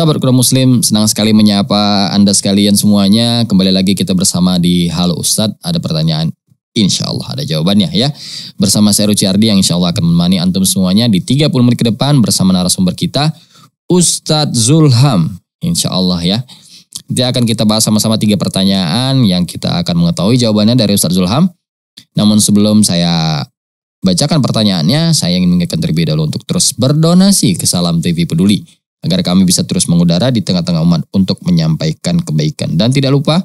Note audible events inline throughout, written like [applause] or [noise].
Sahabat Kura Muslim, senang sekali menyapa Anda sekalian semuanya. Kembali lagi kita bersama di Halo Ustadz. Ada pertanyaan, insya Allah ada jawabannya ya. Bersama saya Ruci Ardi yang insya Allah akan menemani Antum semuanya di 30 menit ke depan bersama narasumber kita, Ustadz Zulham. Insya Allah ya. Nanti akan kita bahas sama-sama tiga pertanyaan yang kita akan mengetahui jawabannya dari Ustadz Zulham. Namun sebelum saya bacakan pertanyaannya, saya ingin mengingatkan terlebih dahulu untuk terus berdonasi ke Salam TV Peduli agar kami bisa terus mengudara di tengah-tengah umat untuk menyampaikan kebaikan. Dan tidak lupa,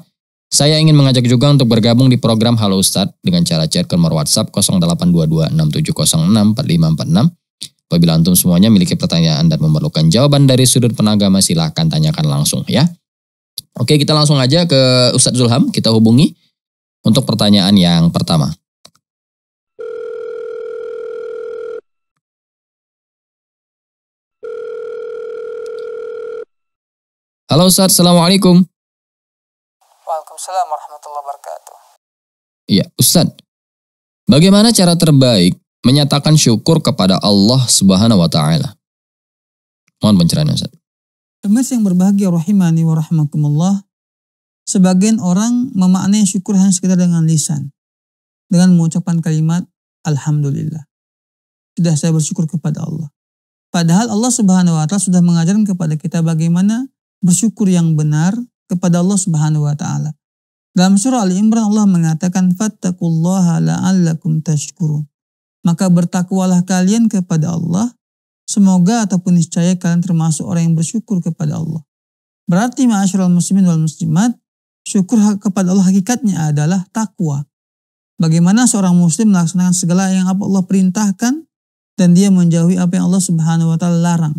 saya ingin mengajak juga untuk bergabung di program Halo Ustadz dengan cara chat ke nomor WhatsApp 082267064546. Apabila antum semuanya memiliki pertanyaan dan memerlukan jawaban dari sudut penagama, silahkan tanyakan langsung ya. Oke, kita langsung aja ke Ustadz Zulham, kita hubungi untuk pertanyaan yang pertama. Halo Ustaz, Assalamualaikum. Waalaikumsalam warahmatullahi wabarakatuh. Ya, Ustaz. Bagaimana cara terbaik menyatakan syukur kepada Allah Subhanahu wa taala? Mohon pencerahan Ustaz. Pemirsa yang berbahagia rahimani wa rahmakumullah. Sebagian orang memaknai syukur hanya sekedar dengan lisan. Dengan mengucapkan kalimat alhamdulillah. Sudah saya bersyukur kepada Allah. Padahal Allah Subhanahu wa taala sudah mengajarkan kepada kita bagaimana bersyukur yang benar kepada Allah Subhanahu wa taala. Dalam surah Ali Imran Allah mengatakan fattaqullaha la'allakum tashkurun. Maka bertakwalah kalian kepada Allah semoga ataupun niscaya kalian termasuk orang yang bersyukur kepada Allah. Berarti ma'asyiral muslimin wal muslimat, syukur kepada Allah hakikatnya adalah takwa. Bagaimana seorang muslim melaksanakan segala yang apa Allah perintahkan dan dia menjauhi apa yang Allah Subhanahu wa taala larang.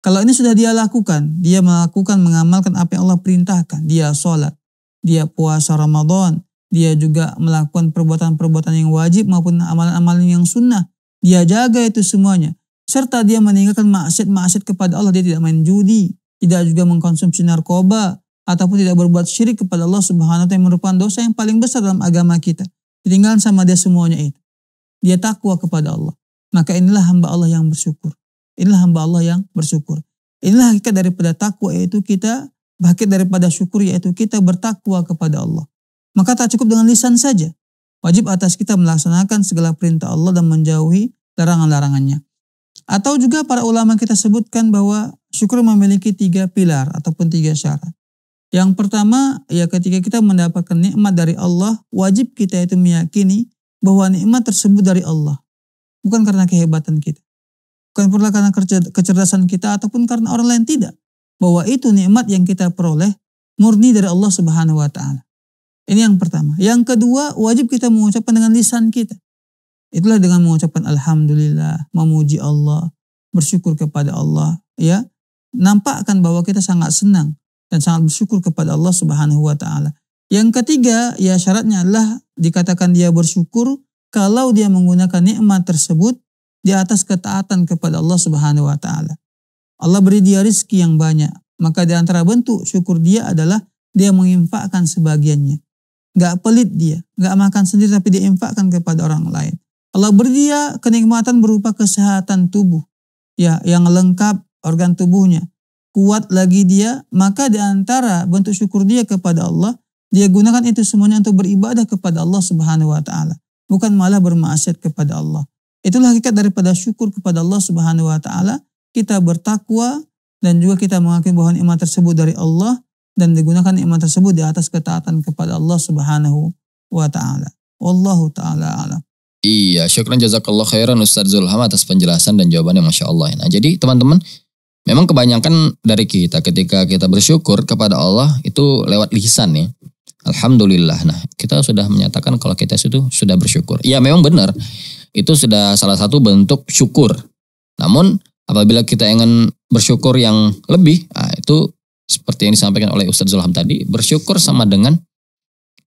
Kalau ini sudah dia lakukan, dia melakukan mengamalkan apa yang Allah perintahkan. Dia sholat, dia puasa Ramadan, dia juga melakukan perbuatan-perbuatan yang wajib maupun amalan-amalan yang sunnah. Dia jaga itu semuanya. Serta dia meninggalkan maksiat-maksiat kepada Allah. Dia tidak main judi, tidak juga mengkonsumsi narkoba, ataupun tidak berbuat syirik kepada Allah subhanahu wa ta'ala yang merupakan dosa yang paling besar dalam agama kita. Ditinggalkan sama dia semuanya itu. Dia takwa kepada Allah. Maka inilah hamba Allah yang bersyukur. Inilah hamba Allah yang bersyukur. Inilah hakikat daripada takwa yaitu kita bahkan daripada syukur yaitu kita bertakwa kepada Allah. Maka tak cukup dengan lisan saja. Wajib atas kita melaksanakan segala perintah Allah dan menjauhi larangan-larangannya. Atau juga para ulama kita sebutkan bahwa syukur memiliki tiga pilar ataupun tiga syarat. Yang pertama, ya ketika kita mendapatkan nikmat dari Allah, wajib kita itu meyakini bahwa nikmat tersebut dari Allah. Bukan karena kehebatan kita bukanlah karena kecerdasan kita ataupun karena orang lain tidak. Bahwa itu nikmat yang kita peroleh murni dari Allah Subhanahu wa taala. Ini yang pertama. Yang kedua, wajib kita mengucapkan dengan lisan kita. Itulah dengan mengucapkan alhamdulillah, memuji Allah, bersyukur kepada Allah, ya. Nampakkan bahwa kita sangat senang dan sangat bersyukur kepada Allah Subhanahu wa taala. Yang ketiga, ya syaratnya adalah dikatakan dia bersyukur kalau dia menggunakan nikmat tersebut di atas ketaatan kepada Allah Subhanahu wa taala. Allah beri dia rizki yang banyak, maka di antara bentuk syukur dia adalah dia menginfakkan sebagiannya. Gak pelit dia, gak makan sendiri tapi dia infakkan kepada orang lain. Allah beri dia kenikmatan berupa kesehatan tubuh, ya yang lengkap organ tubuhnya. Kuat lagi dia, maka di antara bentuk syukur dia kepada Allah, dia gunakan itu semuanya untuk beribadah kepada Allah Subhanahu wa taala, bukan malah bermaksiat kepada Allah. Itulah hakikat daripada syukur kepada Allah Subhanahu wa taala, kita bertakwa dan juga kita mengakui bahwa nikmat tersebut dari Allah dan digunakan nikmat tersebut di atas ketaatan kepada Allah Subhanahu wa taala. Wallahu taala alam. Iya, syukran jazakallah khairan Ustaz Zulham atas penjelasan dan jawabannya Masya Allah. Nah, jadi teman-teman, memang kebanyakan dari kita ketika kita bersyukur kepada Allah itu lewat lisan ya. Alhamdulillah. Nah, kita sudah menyatakan kalau kita itu sudah bersyukur. Iya, memang benar itu sudah salah satu bentuk syukur. Namun apabila kita ingin bersyukur yang lebih, nah itu seperti yang disampaikan oleh Ustadz Zulham tadi, bersyukur sama dengan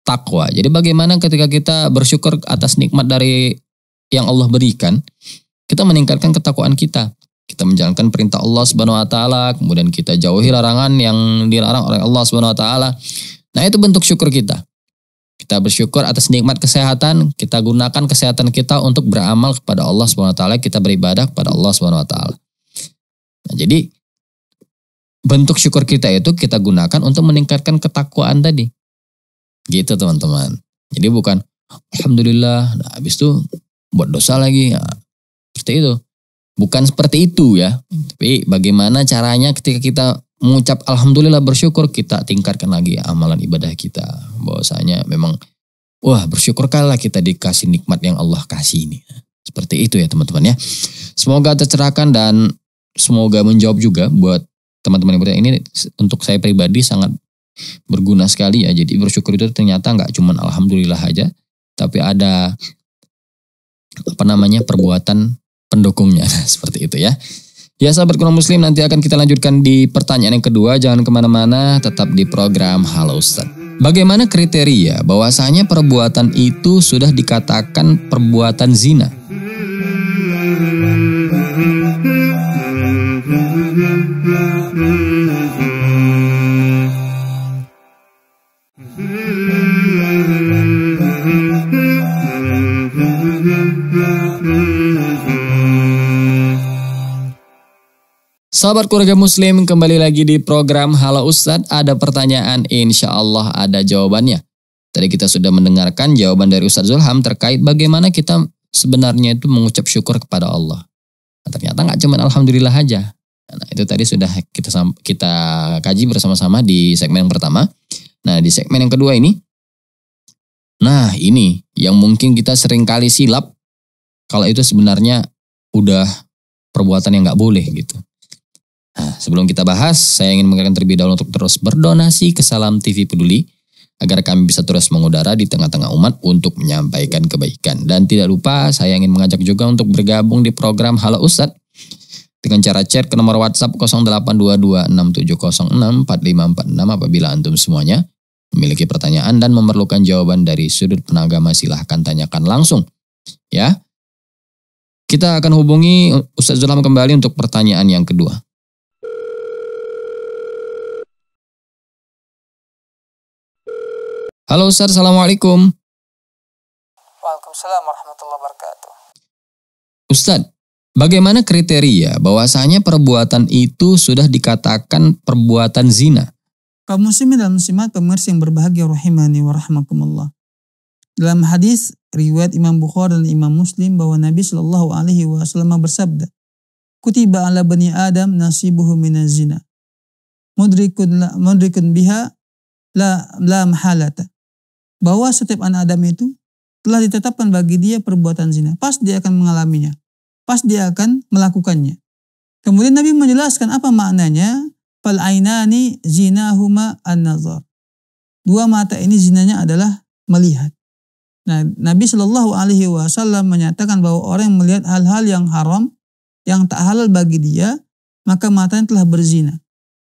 takwa. Jadi bagaimana ketika kita bersyukur atas nikmat dari yang Allah berikan, kita meningkatkan ketakwaan kita. Kita menjalankan perintah Allah Subhanahu wa taala, kemudian kita jauhi larangan yang dilarang oleh Allah Subhanahu wa taala. Nah, itu bentuk syukur kita. Kita bersyukur atas nikmat kesehatan, kita gunakan kesehatan kita untuk beramal kepada Allah Subhanahu wa taala, kita beribadah kepada Allah Subhanahu wa taala. Nah, jadi bentuk syukur kita itu kita gunakan untuk meningkatkan ketakwaan tadi. Gitu teman-teman. Jadi bukan alhamdulillah, nah habis itu buat dosa lagi. Ya. seperti itu. Bukan seperti itu ya. Tapi bagaimana caranya ketika kita mengucap alhamdulillah bersyukur kita tingkatkan lagi amalan ibadah kita. Bahwasanya memang wah bersyukur kalah kita dikasih nikmat yang Allah kasih ini. Seperti itu ya teman-teman ya. Semoga tercerahkan dan semoga menjawab juga buat teman-teman yang bertanya ini untuk saya pribadi sangat berguna sekali ya. Jadi bersyukur itu ternyata nggak cuma alhamdulillah aja, tapi ada apa namanya perbuatan pendukungnya [laughs] seperti itu ya. Ya sahabat kurang muslim nanti akan kita lanjutkan di pertanyaan yang kedua. Jangan kemana-mana tetap di program Halo Ustaz. Bagaimana kriteria bahwasanya perbuatan itu sudah dikatakan perbuatan zina? Sahabat keluarga muslim kembali lagi di program Halo Ustadz ada pertanyaan insya Allah ada jawabannya. Tadi kita sudah mendengarkan jawaban dari Ustadz Zulham terkait bagaimana kita sebenarnya itu mengucap syukur kepada Allah. Nah, ternyata nggak cuma Alhamdulillah aja. Nah, itu tadi sudah kita kita kaji bersama-sama di segmen yang pertama. Nah di segmen yang kedua ini, nah ini yang mungkin kita sering kali silap kalau itu sebenarnya udah perbuatan yang nggak boleh gitu. Nah, sebelum kita bahas, saya ingin mengingatkan terlebih dahulu untuk terus berdonasi ke Salam TV Peduli agar kami bisa terus mengudara di tengah-tengah umat untuk menyampaikan kebaikan. Dan tidak lupa, saya ingin mengajak juga untuk bergabung di program Halo Ustadz dengan cara chat ke nomor WhatsApp 082267064546 apabila antum semuanya memiliki pertanyaan dan memerlukan jawaban dari sudut penagama silahkan tanyakan langsung. Ya, kita akan hubungi Ustadz Zulham kembali untuk pertanyaan yang kedua. Halo Ustaz, Assalamualaikum. Waalaikumsalam warahmatullahi wabarakatuh. Ustaz, bagaimana kriteria bahwasanya perbuatan itu sudah dikatakan perbuatan zina? Kaum muslimin dan muslimat pemirsa yang berbahagia rahimani warahmatullah. Dalam hadis riwayat Imam Bukhari dan Imam Muslim bahwa Nabi Shallallahu alaihi wasallam bersabda, "Kutiba ala bani Adam nasibuhu minaz zina." Mudrikun la, mudrikun biha la la mahalata bahwa setiap anak Adam itu telah ditetapkan bagi dia perbuatan zina. Pas dia akan mengalaminya. Pas dia akan melakukannya. Kemudian Nabi menjelaskan apa maknanya. Fal ainani zinahuma an-nazar. Dua mata ini zinanya adalah melihat. Nah, Nabi Shallallahu Alaihi Wasallam menyatakan bahwa orang yang melihat hal-hal yang haram, yang tak halal bagi dia, maka matanya telah berzina.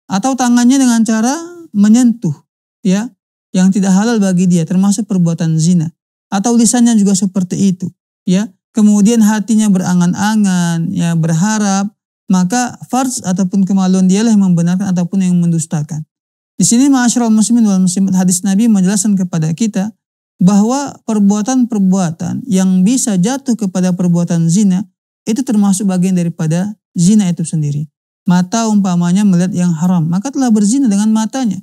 Atau tangannya dengan cara menyentuh, ya, yang tidak halal bagi dia termasuk perbuatan zina atau lisannya juga seperti itu ya kemudian hatinya berangan-angan ya berharap maka fars ataupun kemaluan dialah yang membenarkan ataupun yang mendustakan di sini masyarakat muslimin wal muslimat hadis Nabi menjelaskan kepada kita bahwa perbuatan-perbuatan yang bisa jatuh kepada perbuatan zina itu termasuk bagian daripada zina itu sendiri. Mata umpamanya melihat yang haram, maka telah berzina dengan matanya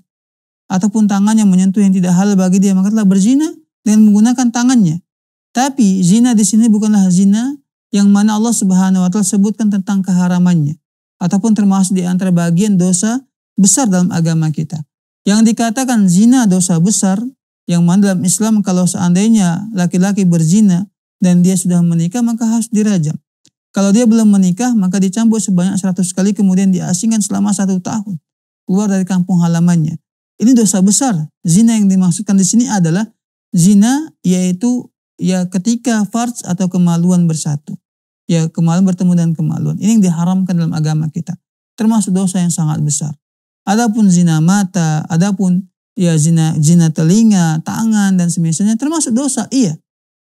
ataupun tangan yang menyentuh yang tidak halal bagi dia maka telah berzina dengan menggunakan tangannya. Tapi zina di sini bukanlah zina yang mana Allah Subhanahu wa taala sebutkan tentang keharamannya ataupun termasuk di antara bagian dosa besar dalam agama kita. Yang dikatakan zina dosa besar yang mana dalam Islam kalau seandainya laki-laki berzina dan dia sudah menikah maka harus dirajam. Kalau dia belum menikah maka dicambuk sebanyak 100 kali kemudian diasingkan selama satu tahun keluar dari kampung halamannya. Ini dosa besar. Zina yang dimaksudkan di sini adalah zina yaitu ya ketika farz atau kemaluan bersatu. Ya kemaluan bertemu dengan kemaluan. Ini yang diharamkan dalam agama kita. Termasuk dosa yang sangat besar. Adapun zina mata, adapun ya zina zina telinga, tangan dan semisalnya termasuk dosa iya.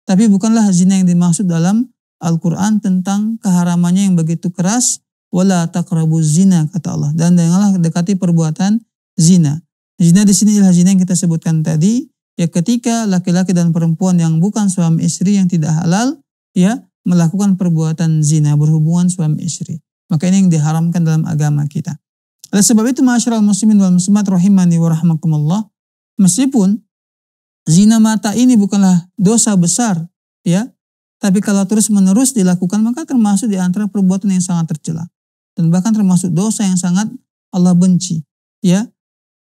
Tapi bukanlah zina yang dimaksud dalam Al-Qur'an tentang keharamannya yang begitu keras wala taqrabuz zina kata Allah dan janganlah dekati perbuatan zina. Zina di sini ialah zina yang kita sebutkan tadi, ya ketika laki-laki dan perempuan yang bukan suami istri yang tidak halal, ya melakukan perbuatan zina berhubungan suami istri. Maka ini yang diharamkan dalam agama kita. Oleh sebab itu, masyarakat muslimin wal muslimat rahimani wa rahmakumullah, meskipun zina mata ini bukanlah dosa besar, ya, tapi kalau terus-menerus dilakukan maka termasuk di antara perbuatan yang sangat tercela dan bahkan termasuk dosa yang sangat Allah benci, ya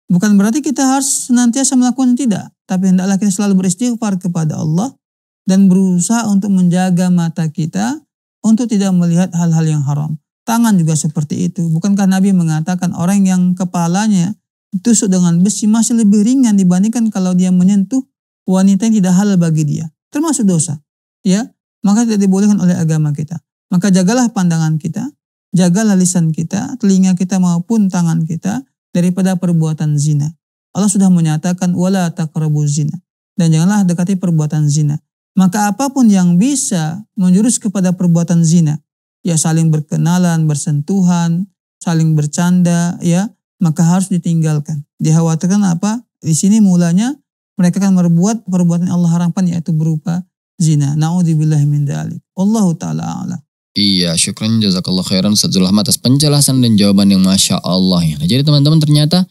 Bukan berarti kita harus senantiasa melakukan tidak, tapi hendaklah kita selalu beristighfar kepada Allah dan berusaha untuk menjaga mata kita untuk tidak melihat hal-hal yang haram. Tangan juga seperti itu. Bukankah Nabi mengatakan orang yang kepalanya tusuk dengan besi masih lebih ringan dibandingkan kalau dia menyentuh wanita yang tidak halal bagi dia. Termasuk dosa. Ya, maka tidak dibolehkan oleh agama kita. Maka jagalah pandangan kita, jagalah lisan kita, telinga kita maupun tangan kita daripada perbuatan zina. Allah sudah menyatakan wala taqrabu zina dan janganlah dekati perbuatan zina. Maka apapun yang bisa menjurus kepada perbuatan zina, ya saling berkenalan, bersentuhan, saling bercanda, ya maka harus ditinggalkan. Dikhawatirkan apa? Di sini mulanya mereka akan berbuat perbuatan Allah harapkan yaitu berupa zina. Nauzubillah min dzalik. Allahu taala a'lam. Iya, syukran jazakallah khairan Ustaz Zulham atas penjelasan dan jawaban yang Masya Allah. Ya. Nah, jadi teman-teman ternyata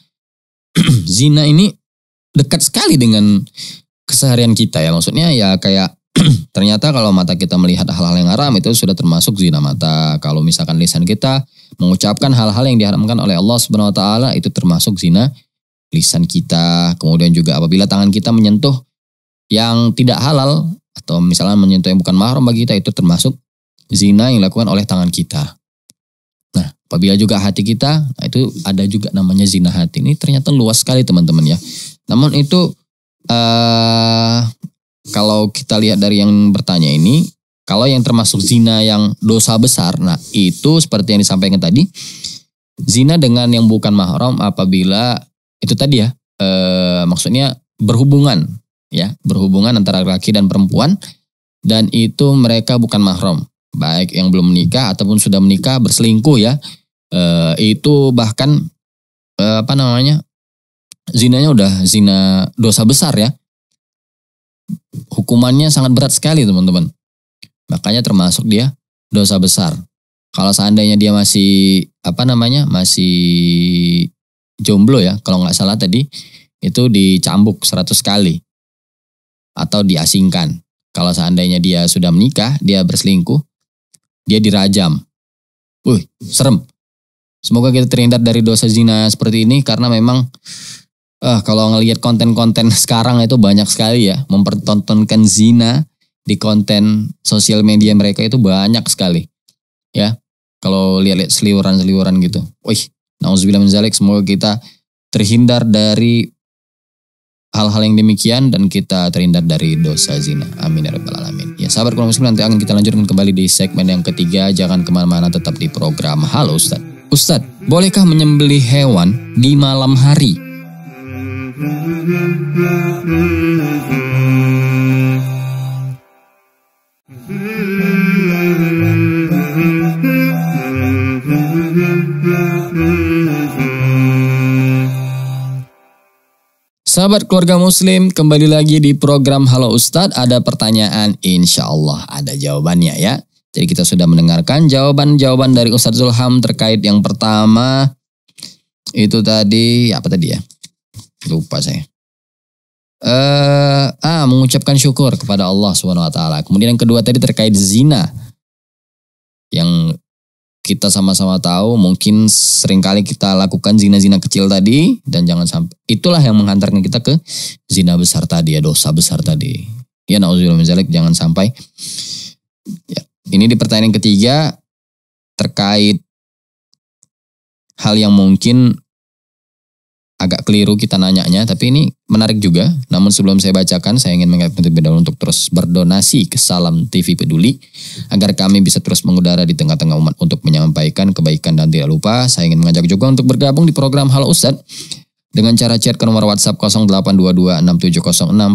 [clears throat] zina ini dekat sekali dengan keseharian kita ya. Maksudnya ya kayak [clears throat] ternyata kalau mata kita melihat hal-hal yang haram itu sudah termasuk zina mata. Kalau misalkan lisan kita mengucapkan hal-hal yang diharamkan oleh Allah Subhanahu wa taala itu termasuk zina lisan kita. Kemudian juga apabila tangan kita menyentuh yang tidak halal atau misalnya menyentuh yang bukan mahram bagi kita itu termasuk zina yang dilakukan oleh tangan kita. Nah, apabila juga hati kita, nah itu ada juga namanya zina hati. Ini ternyata luas sekali teman-teman ya. Namun itu uh, kalau kita lihat dari yang bertanya ini, kalau yang termasuk zina yang dosa besar, nah itu seperti yang disampaikan tadi, zina dengan yang bukan mahram apabila itu tadi ya, uh, maksudnya berhubungan ya berhubungan antara laki dan perempuan dan itu mereka bukan mahram baik yang belum menikah ataupun sudah menikah berselingkuh ya eh, itu bahkan eh, apa namanya zinanya udah zina dosa besar ya hukumannya sangat berat sekali teman-teman makanya termasuk dia dosa besar kalau seandainya dia masih apa namanya masih jomblo ya kalau nggak salah tadi itu dicambuk 100 kali atau diasingkan kalau seandainya dia sudah menikah dia berselingkuh dia dirajam. Wih, serem. Semoga kita terhindar dari dosa zina seperti ini karena memang eh, kalau ngelihat konten-konten [laughs] sekarang itu banyak sekali ya mempertontonkan zina di konten sosial media mereka itu banyak sekali. Ya, kalau lihat lihat seliuran-seliuran gitu. Wih, nauzubillah min zalik, semoga kita terhindar dari hal-hal yang demikian dan kita terhindar dari dosa zina. Amin ya rabbal alamin. Ya, sahabat kurang muslim nanti akan kita lanjutkan kembali di segmen yang ketiga. Jangan kemana-mana tetap di program Halo Ustadz. Ustadz, bolehkah menyembelih hewan di malam hari? Sahabat keluarga muslim, kembali lagi di program Halo Ustadz. Ada pertanyaan, insya Allah ada jawabannya ya. Jadi kita sudah mendengarkan jawaban-jawaban dari Ustadz Zulham terkait yang pertama. Itu tadi, apa tadi ya? Lupa saya. Uh, ah, mengucapkan syukur kepada Allah Subhanahu wa taala. Kemudian yang kedua tadi terkait zina. Yang kita sama-sama tahu mungkin seringkali kita lakukan zina-zina kecil tadi dan jangan sampai itulah yang menghantarkan kita ke zina besar tadi ya dosa besar tadi ya nauzubillah minzalik jangan sampai ya, ini di pertanyaan ketiga terkait hal yang mungkin agak keliru kita nanyanya, tapi ini menarik juga. Namun sebelum saya bacakan, saya ingin mengingatkan terlebih dahulu untuk terus berdonasi ke Salam TV Peduli agar kami bisa terus mengudara di tengah-tengah umat untuk menyampaikan kebaikan dan tidak lupa saya ingin mengajak juga untuk bergabung di program Halo Ustadz dengan cara chat ke nomor WhatsApp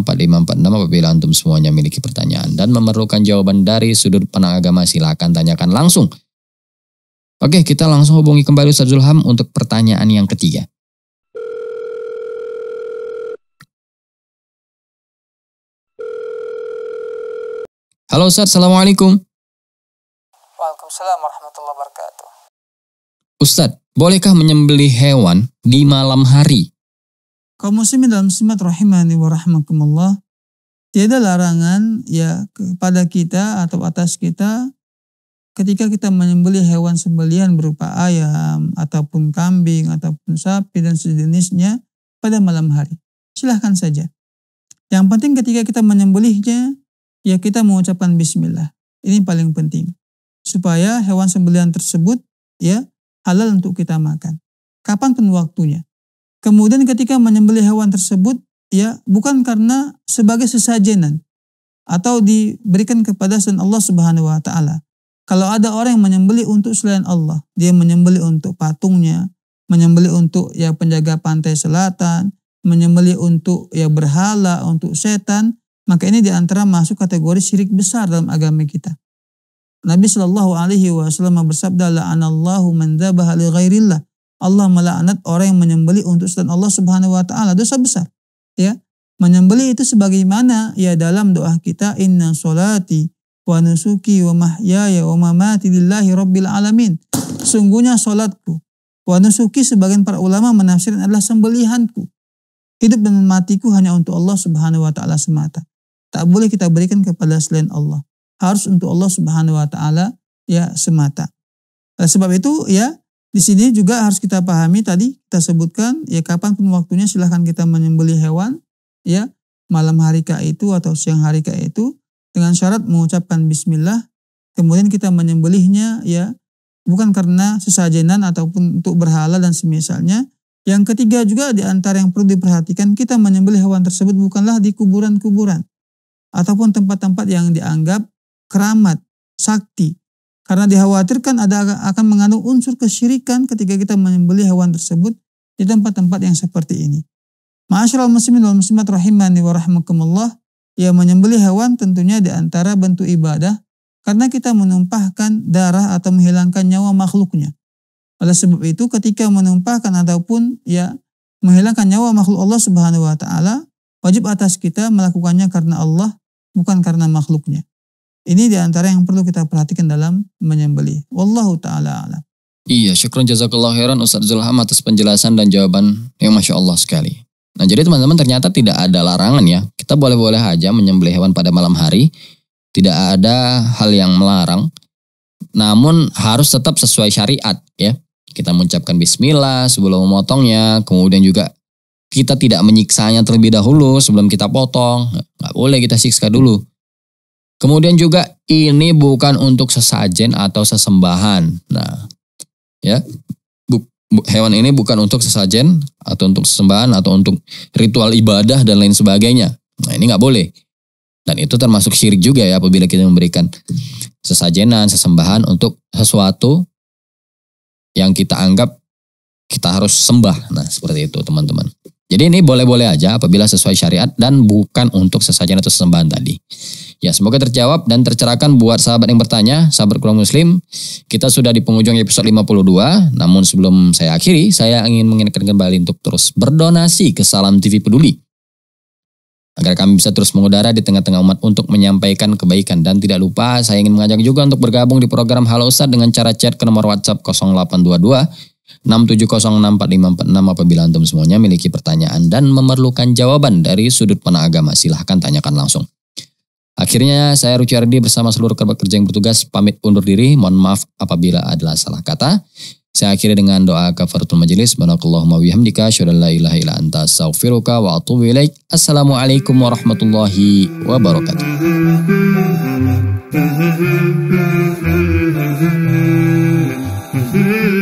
082267064546 apabila antum semuanya memiliki pertanyaan dan memerlukan jawaban dari sudut pandang agama silakan tanyakan langsung. Oke, kita langsung hubungi kembali Ustaz Zulham untuk pertanyaan yang ketiga. Halo Ustaz, Assalamualaikum. Waalaikumsalam warahmatullahi wabarakatuh. Ustaz, bolehkah menyembeli hewan di malam hari? Kaum muslimin dalam simat rahimani wa rahmakumullah, tiada larangan ya kepada kita atau atas kita ketika kita menyembeli hewan sembelian berupa ayam ataupun kambing ataupun sapi dan sejenisnya pada malam hari. Silahkan saja. Yang penting ketika kita menyembelihnya ya kita mengucapkan bismillah. Ini paling penting. Supaya hewan sembelian tersebut ya halal untuk kita makan. Kapan pun waktunya. Kemudian ketika menyembelih hewan tersebut ya bukan karena sebagai sesajenan atau diberikan kepada selain Allah Subhanahu wa taala. Kalau ada orang yang menyembelih untuk selain Allah, dia menyembelih untuk patungnya, menyembelih untuk ya penjaga pantai selatan, menyembelih untuk ya berhala, untuk setan, maka ini diantara masuk kategori syirik besar dalam agama kita. Nabi Shallallahu Alaihi Wasallam bersabda, "La'anallahu man Allah melaknat orang yang menyembeli untuk selain Allah Subhanahu wa taala dosa besar. Ya. Menyembeli itu sebagaimana ya dalam doa kita inna solati wa nusuki wa mahyaya wa mamati lillahi rabbil alamin. Sungguhnya salatku wa nusuki sebagian para ulama menafsirkan adalah sembelihanku. Hidup dan matiku hanya untuk Allah Subhanahu wa taala semata. Tak boleh kita berikan kepada selain Allah. Harus untuk Allah Subhanahu wa taala ya semata. Eh, sebab itu ya di sini juga harus kita pahami tadi kita sebutkan ya kapan pun waktunya silahkan kita menyembeli hewan ya malam hari kah itu atau siang hari kah itu dengan syarat mengucapkan bismillah kemudian kita menyembelihnya ya bukan karena sesajenan ataupun untuk berhala dan semisalnya yang ketiga juga di antara yang perlu diperhatikan kita menyembelih hewan tersebut bukanlah di kuburan-kuburan ataupun tempat-tempat yang dianggap keramat, sakti. Karena dikhawatirkan ada akan mengandung unsur kesyirikan ketika kita membeli hewan tersebut di tempat-tempat yang seperti ini. Ma'asyiral muslimin wal muslimat rahimani wa rahmakumullah, ya menyembeli hewan tentunya di antara bentuk ibadah karena kita menumpahkan darah atau menghilangkan nyawa makhluknya. Oleh sebab itu ketika menumpahkan ataupun ya menghilangkan nyawa makhluk Allah Subhanahu wa taala, wajib atas kita melakukannya karena Allah bukan karena makhluknya. Ini diantara yang perlu kita perhatikan dalam menyembeli. Wallahu taala alam. Iya, syukron jazakallah heran Ustaz Zulham atas penjelasan dan jawaban yang Masya Allah sekali. Nah jadi teman-teman ternyata tidak ada larangan ya. Kita boleh-boleh aja menyembeli hewan pada malam hari. Tidak ada hal yang melarang. Namun harus tetap sesuai syariat ya. Kita mengucapkan bismillah sebelum memotongnya. Kemudian juga kita tidak menyiksanya terlebih dahulu sebelum kita potong. Nggak boleh kita siksa dulu. Kemudian juga ini bukan untuk sesajen atau sesembahan. Nah, ya hewan ini bukan untuk sesajen atau untuk sesembahan atau untuk ritual ibadah dan lain sebagainya. Nah, ini nggak boleh. Dan itu termasuk syirik juga ya apabila kita memberikan sesajenan, sesembahan untuk sesuatu yang kita anggap kita harus sembah. Nah, seperti itu teman-teman. Jadi ini boleh-boleh aja apabila sesuai syariat dan bukan untuk sesajen atau sesembahan tadi. Ya, semoga terjawab dan tercerahkan buat sahabat yang bertanya, sahabat kurang muslim. Kita sudah di penghujung episode 52, namun sebelum saya akhiri, saya ingin mengingatkan kembali untuk terus berdonasi ke Salam TV Peduli. Agar kami bisa terus mengudara di tengah-tengah umat untuk menyampaikan kebaikan. Dan tidak lupa, saya ingin mengajak juga untuk bergabung di program Halo Ustadz dengan cara chat ke nomor WhatsApp 0822 67064546 apabila antum semuanya memiliki pertanyaan dan memerlukan jawaban dari sudut pandang agama silahkan tanyakan langsung. Akhirnya saya Ruciardi bersama seluruh kerabat kerja yang bertugas pamit undur diri. Mohon maaf apabila adalah salah kata. Saya akhiri dengan doa kafaratul majelis. wa bihamdika syadal la ilaha illa anta astaghfiruka wa atubu ilaik. Assalamualaikum warahmatullahi wabarakatuh. [laughs]